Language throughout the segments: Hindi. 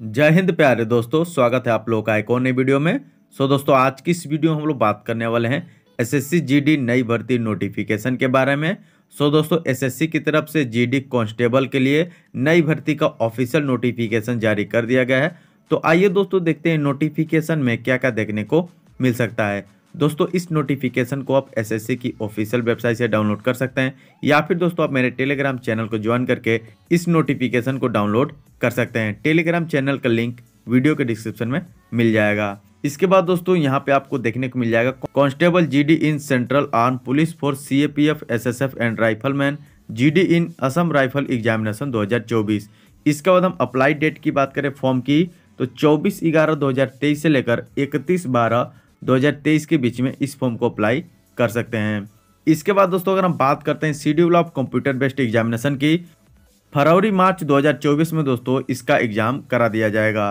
जय हिंद प्यारे दोस्तों स्वागत है आप लोगों का एक और नई वीडियो में सो दोस्तों आज की इस वीडियो में हम लोग बात करने वाले हैं एसएससी जीडी नई भर्ती नोटिफिकेशन के बारे में सो दोस्तों एसएससी की तरफ से जीडी कांस्टेबल के लिए नई भर्ती का ऑफिशियल नोटिफिकेशन जारी कर दिया गया है तो आइए दोस्तों देखते हैं नोटिफिकेशन में क्या क्या देखने को मिल सकता है दोस्तों इस नोटिफिकेशन को आप एसएससी की ऑफिशियल वेबसाइट से डाउनलोड कर सकते हैं या फिर दोस्तों आप मेरे टेलीग्राम चैनल को ज्वाइन करके इस नोटिफिकेशन को डाउनलोड कर सकते हैं टेलीग्राम चैनल का लिंक वीडियो के डिस्क्रिप्शन में मिल जाएगा इसके बाद दोस्तों यहां पे आपको देखने को मिल जाएगा constable GD in central arm police force CAPF SSF and rifleman GD in Assam rifle examination 2024 इसके बाद हम अप्लाई डेट की बात करें फॉर्म की तो 24 ग्यारह 2023 से लेकर 31 बारह 2023 के बीच में इस फॉर्म को अप्लाई कर सकते हैं इसके बाद दोस्तों अगर हम बात करते हैं schedule of computer based examination की फरवरी मार्च 2024 में दोस्तों इसका एग्जाम करा दिया जाएगा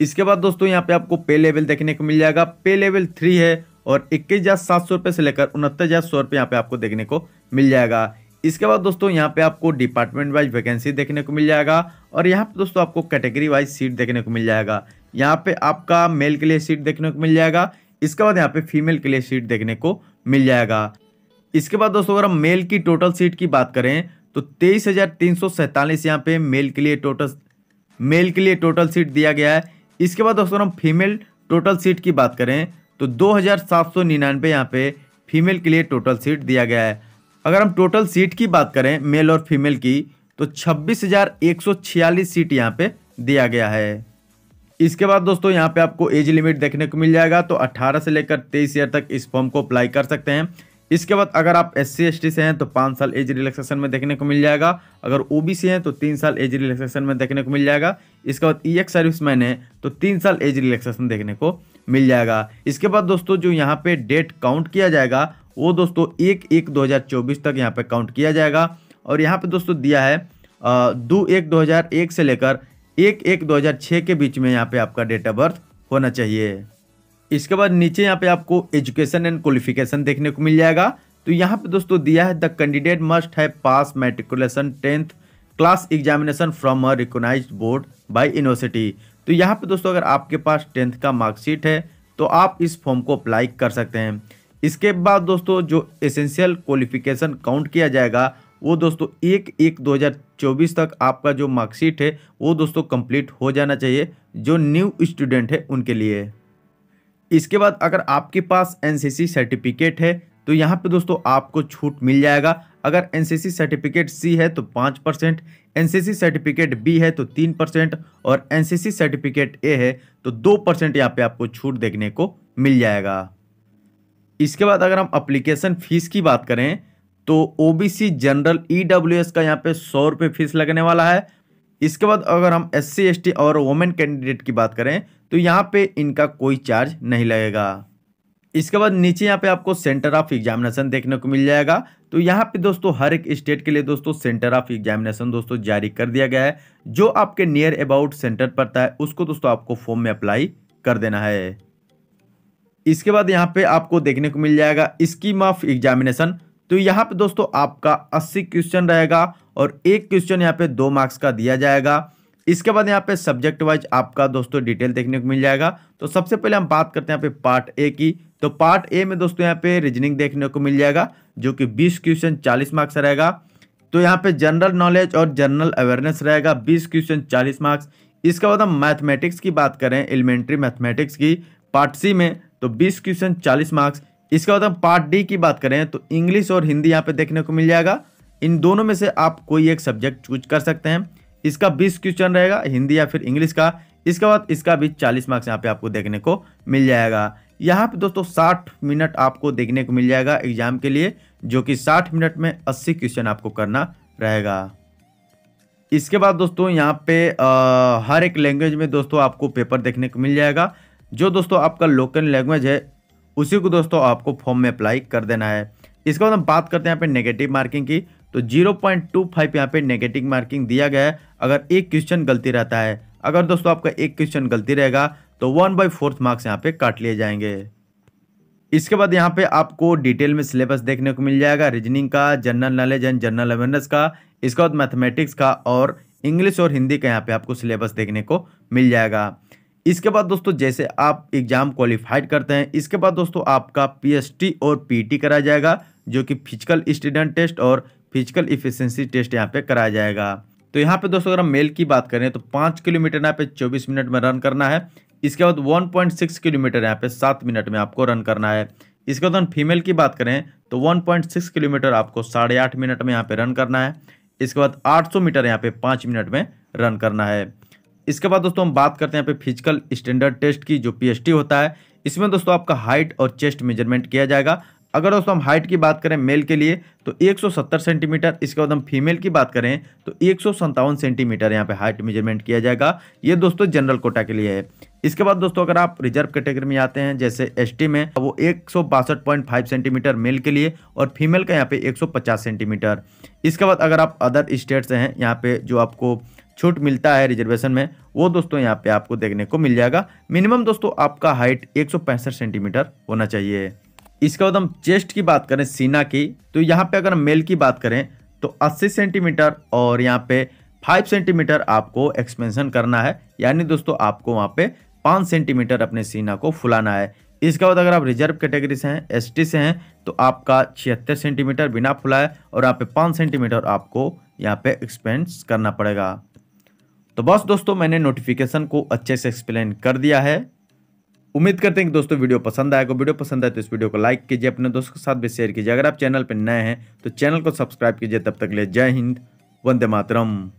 इसके बाद दोस्तों यहाँ पे आपको पे लेवल देखने को मिल जाएगा पे लेवल थ्री है और इक्कीस हज़ार सात सौ रुपए से लेकर उनहत्तर हज़ार सौ रुपए यहाँ पे आपको देखने को मिल जाएगा इसके बाद दोस्तों यहाँ पे आपको डिपार्टमेंट वाइज वैकेंसी देखने को मिल जाएगा और यहाँ पे दोस्तों आपको कैटेगरी वाइज सीट देखने को मिल जाएगा यहाँ पे आपका मेल के लिए सीट देखने को मिल जाएगा इसके बाद यहाँ पे फीमेल के लिए सीट देखने को मिल जाएगा इसके बाद दोस्तों अगर हम मेल की टोटल सीट की बात करें तो तेईस हज़ार तीन सौ सैंतालीस यहाँ पे मेल के लिए टोटल मेल के लिए टोटल सीट दिया गया है इसके बाद दोस्तों हम फीमेल टोटल सीट की बात करें तो दो हज़ार सात सौ निन्यानवे यहाँ पे फीमेल के लिए टोटल सीट दिया गया है अगर हम टोटल सीट की बात करें मेल और फीमेल की तो छब्बीस हज़ार एक सौ छियालीस सीट यहाँ पे दिया गया है इसके बाद दोस्तों यहाँ पे आपको एज लिमिट देखने को मिल जाएगा तो 18 से लेकर 23 ईयर तक इस फॉर्म को अप्लाई कर सकते हैं इसके बाद अगर आप एस सी से हैं तो पाँच साल एज रिलैक्सेशन में देखने को मिल जाएगा अगर ओ से हैं तो तीन साल एज रिलैक्सेशन में देखने को मिल जाएगा इसके बाद ई एक्स सर्विस मैन है तो तीन साल एज रिलैक्सेशन देखने को मिल जाएगा इसके बाद दोस्तों जो यहाँ पे डेट काउंट किया जाएगा वो दोस्तों एक एक दो तक यहाँ पर काउंट किया जाएगा और यहाँ पर दोस्तों दिया है दो एक दो से लेकर एक एक छः के बीच में यहाँ पे आपका डेट ऑफ बर्थ होना चाहिए इसके बाद नीचे यहाँ पे आपको एजुकेशन एंड क्वालिफिकेशन देखने को मिल जाएगा तो यहाँ पे दोस्तों दिया है द कैंडिडेट मस्ट है pass matriculation tenth class examination from a recognise board by university तो यहाँ पे दोस्तों अगर आपके पास टेंथ का मार्कशीट है तो आप इस फॉर्म को अप्लाई कर सकते हैं इसके बाद दोस्तों जो एसेंशियल क्वालिफिकेशन काउंट किया जाएगा वो दोस्तों एक एक 2024 तक आपका जो मार्कशीट है वो दोस्तों कंप्लीट हो जाना चाहिए जो न्यू स्टूडेंट है उनके लिए इसके बाद अगर आपके पास एनसीसी सर्टिफिकेट है तो यहाँ पे दोस्तों आपको छूट मिल जाएगा अगर एनसीसी सर्टिफिकेट सी है तो पाँच परसेंट एन सर्टिफिकेट बी है तो तीन परसेंट और एन सर्टिफिकेट ए है तो दो परसेंट यहाँ पर आपको छूट देखने को मिल जाएगा इसके बाद अगर हम अप्लीकेशन फ़ीस की बात करें तो ओबीसी जनरल ईडब्ल्यूएस का यहाँ पे सौ रुपये फीस लगने वाला है इसके बाद अगर हम एस सी और वोमेन कैंडिडेट की बात करें तो यहाँ पे इनका कोई चार्ज नहीं लगेगा इसके बाद नीचे यहाँ पे आपको सेंटर ऑफ एग्जामिनेशन देखने को मिल जाएगा तो यहाँ पे दोस्तों हर एक स्टेट के लिए दोस्तों सेंटर ऑफ एग्जामिनेशन दोस्तों जारी कर दिया गया है जो आपके नियर अबाउट सेंटर पड़ता है उसको दोस्तों आपको फॉर्म में अप्लाई कर देना है इसके बाद यहाँ पे आपको देखने को मिल जाएगा स्कीम ऑफ एग्जामिनेशन तो यहाँ पे दोस्तों आपका 80 क्वेश्चन रहेगा और एक क्वेश्चन यहाँ पे दो मार्क्स का दिया जाएगा इसके बाद यहाँ पे सब्जेक्ट वाइज आपका दोस्तों डिटेल देखने को मिल जाएगा तो सबसे पहले हम बात करते हैं यहाँ पे पार्ट ए की तो पार्ट ए में दोस्तों यहाँ पे रीजनिंग देखने को मिल जाएगा जो कि बीस क्वेश्चन चालीस मार्क्स रहेगा तो यहाँ पे जनरल नॉलेज और जनरल अवेयरनेस रहेगा 20 क्वेश्चन 40 मार्क्स इसके बाद हम मैथमेटिक्स की बात करें एलिमेंट्री मैथमेटिक्स की पार्ट सी में तो बीस क्वेश्चन चालीस मार्क्स इसके बाद हम पार्ट डी की बात करें तो इंग्लिश और हिंदी यहाँ पे देखने को मिल जाएगा इन दोनों में से आप कोई एक सब्जेक्ट चूज कर सकते हैं इसका बीस क्वेश्चन रहेगा हिंदी या फिर इंग्लिश का इसके बाद इसका भी चालीस मार्क्स यहाँ पे आपको देखने को मिल जाएगा यहाँ पे दोस्तों साठ मिनट आपको देखने को मिल जाएगा एग्जाम के लिए जो कि साठ मिनट में अस्सी क्वेश्चन आपको करना रहेगा इसके बाद दोस्तों यहाँ पे आ, हर एक लैंग्वेज में दोस्तों आपको पेपर देखने को मिल जाएगा जो दोस्तों आपका लोकल लैंग्वेज है उसी को दोस्तों आपको फॉर्म में अप्लाई कर देना है इसके बाद मतलब हम बात करते हैं यहाँ पे नेगेटिव मार्किंग की तो 0.25 पॉइंट टू फाइव यहाँ पे नेगेटिव मार्किंग दिया गया है अगर एक क्वेश्चन गलती रहता है अगर दोस्तों आपका एक क्वेश्चन गलती रहेगा तो वन बाई फोर्थ मार्क्स यहाँ पे काट लिए जाएंगे इसके बाद यहाँ पे आपको डिटेल में सिलेबस देखने को मिल जाएगा रीजनिंग का general knowledge and general awareness का इसके बाद मैथमेटिक्स का और इंग्लिश और हिंदी का यहाँ पे आपको सिलेबस देखने को मिल जाएगा इसके बाद दोस्तों जैसे आप एग्ज़ाम क्वालिफाइड करते हैं इसके बाद दोस्तों आपका पीएसटी और पीटी कराया जाएगा जो कि फिजिकल स्टूडेंट टेस्ट और फिजिकल इफिशेंसी टेस्ट यहाँ पे कराया जाएगा तो यहाँ पे दोस्तों अगर हम मेल की बात करें तो पाँच किलोमीटर यहाँ पे चौबीस मिनट में रन करना है इसके बाद वन पॉइंट सिक्स किलोमीटर यहाँ पे सात मिनट में आपको रन करना है इसके बाद हम फीमेल की बात करें तो वन पॉइंट सिक्स किलोमीटर आपको साढ़े आठ मिनट में यहाँ पे रन करना है इसके बाद आठ सौ मीटर यहाँ पे पाँच मिनट में रन करना है इसके बाद दोस्तों हम बात करते हैं यहाँ पे फिजिकल स्टैंडर्ड टेस्ट की जो पी होता है इसमें दोस्तों आपका हाइट और चेस्ट मेजरमेंट किया जाएगा अगर दोस्तों हम हाइट की बात करें मेल के लिए तो 170 सेंटीमीटर इसके बाद हम फीमेल की बात करें तो एक सेंटीमीटर यहाँ पे हाइट मेजरमेंट किया जाएगा ये दोस्तों जनरल कोटा के लिए है इसके बाद दोस्तों अगर आप रिजर्व कैटेगरी में आते हैं जैसे एसटी में तो वो एक सेंटीमीटर मेल के लिए और फीमेल का यहाँ पे 150 सेंटीमीटर इसके बाद अगर आप अदर स्टेट से हैं यहाँ पे जो आपको छूट मिलता है रिजर्वेशन में वो दोस्तों यहाँ पे आपको देखने को मिल जाएगा मिनिमम दोस्तों आपका हाइट एक सेंटीमीटर होना चाहिए इसके बाद हम चेस्ट की बात करें सीना की तो यहाँ पे अगर मेल की बात करें तो 80 सेंटीमीटर और यहाँ पे 5 सेंटीमीटर आपको एक्सपेंशन करना है यानी दोस्तों आपको वहाँ पे 5 सेंटीमीटर अपने सीना को फुलाना है इसके बाद अगर आप रिजर्व कैटेगरी से हैं एसटी से हैं तो आपका छिहत्तर सेंटीमीटर बिना फुलाए और यहाँ पे 5 सेंटीमीटर आपको यहाँ पे एक्सपेंस करना पड़ेगा तो बस दोस्तों मैंने नोटिफिकेशन को अच्छे से एक्सप्लेन कर दिया है उम्मीद करते हैं कि दोस्तों वीडियो पसंद आएगा वीडियो पसंद आए तो इस वीडियो को लाइक कीजिए अपने दोस्तों के साथ भी शेयर कीजिए अगर आप चैनल पर नए हैं तो चैनल को सब्सक्राइब कीजिए तब तक ले जय हिंद वंदे मातरम